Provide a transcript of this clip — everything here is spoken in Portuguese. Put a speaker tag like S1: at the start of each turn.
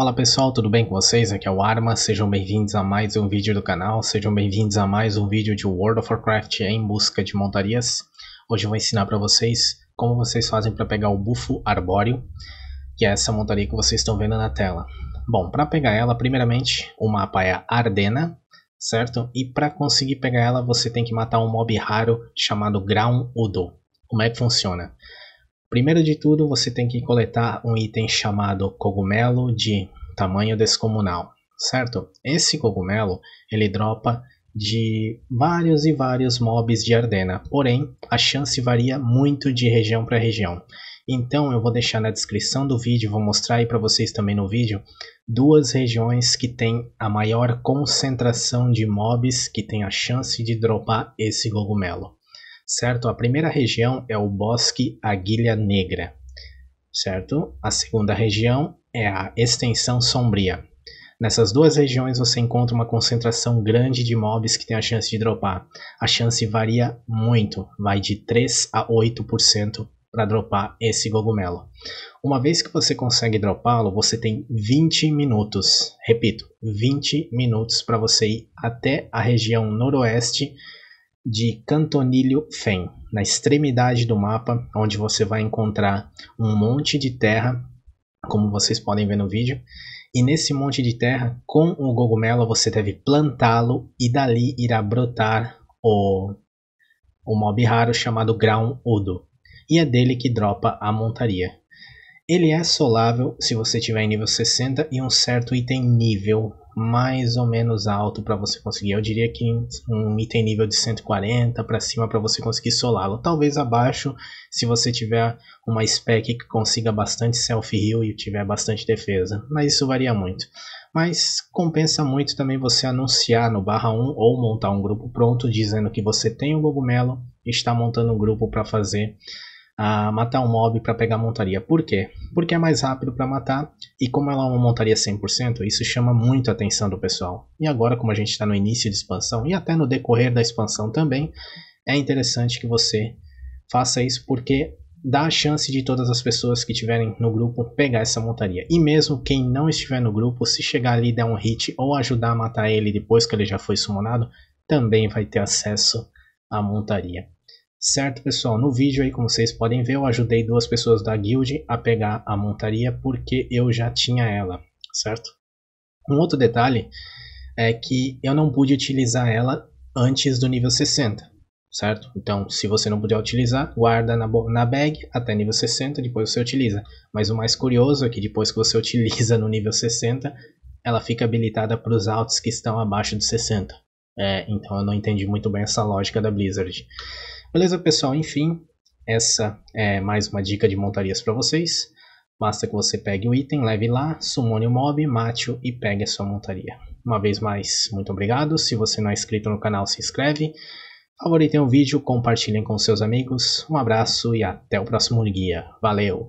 S1: Fala pessoal, tudo bem com vocês? Aqui é o Arma, sejam bem-vindos a mais um vídeo do canal, sejam bem-vindos a mais um vídeo de World of Warcraft em busca de montarias. Hoje eu vou ensinar para vocês como vocês fazem para pegar o bufo arbóreo, que é essa montaria que vocês estão vendo na tela. Bom, para pegar ela, primeiramente, o mapa é Ardena, certo? E para conseguir pegar ela, você tem que matar um mob raro chamado Ground Udo. Como é que funciona? Primeiro de tudo, você tem que coletar um item chamado cogumelo de tamanho descomunal, certo? Esse cogumelo, ele dropa de vários e vários mobs de Ardena, porém a chance varia muito de região para região. Então eu vou deixar na descrição do vídeo, vou mostrar aí para vocês também no vídeo, duas regiões que tem a maior concentração de mobs que tem a chance de dropar esse cogumelo. Certo? A primeira região é o Bosque Aguilha Negra, certo? A segunda região é a extensão sombria. Nessas duas regiões você encontra uma concentração grande de mobs que tem a chance de dropar. A chance varia muito, vai de 3 a 8% para dropar esse cogumelo. Uma vez que você consegue dropá-lo, você tem 20 minutos, repito, 20 minutos para você ir até a região noroeste de Cantonilho Fen, na extremidade do mapa, onde você vai encontrar um monte de terra como vocês podem ver no vídeo. E nesse monte de terra, com o cogumelo, você deve plantá-lo e dali irá brotar o, o mob raro chamado Ground Udo. E é dele que dropa a montaria. Ele é solável se você tiver em nível 60 e um certo item nível mais ou menos alto para você conseguir. Eu diria que um item nível de 140 para cima para você conseguir solá-lo. Talvez abaixo, se você tiver uma spec que consiga bastante self-heal e tiver bastante defesa. Mas isso varia muito. Mas compensa muito também você anunciar no barra 1 ou montar um grupo pronto dizendo que você tem o um cogumelo e está montando um grupo para fazer a matar um mob para pegar montaria. Por quê? Porque é mais rápido para matar e como ela é uma montaria 100%, isso chama muito a atenção do pessoal. E agora, como a gente está no início de expansão e até no decorrer da expansão também, é interessante que você faça isso porque dá a chance de todas as pessoas que estiverem no grupo pegar essa montaria. E mesmo quem não estiver no grupo, se chegar ali e der um hit ou ajudar a matar ele depois que ele já foi summonado, também vai ter acesso à montaria. Certo, pessoal, no vídeo aí, como vocês podem ver, eu ajudei duas pessoas da guild a pegar a montaria porque eu já tinha ela, certo? Um outro detalhe é que eu não pude utilizar ela antes do nível 60, certo? Então, se você não puder utilizar, guarda na, na bag até nível 60, depois você utiliza. Mas o mais curioso é que depois que você utiliza no nível 60, ela fica habilitada para os altos que estão abaixo de 60. É, então eu não entendi muito bem essa lógica da Blizzard. Beleza, pessoal? Enfim, essa é mais uma dica de montarias para vocês. Basta que você pegue o item, leve lá, sumone o mob, mate-o e pegue a sua montaria. Uma vez mais, muito obrigado. Se você não é inscrito no canal, se inscreve. Favoritem o vídeo, compartilhem com seus amigos. Um abraço e até o próximo guia. Valeu!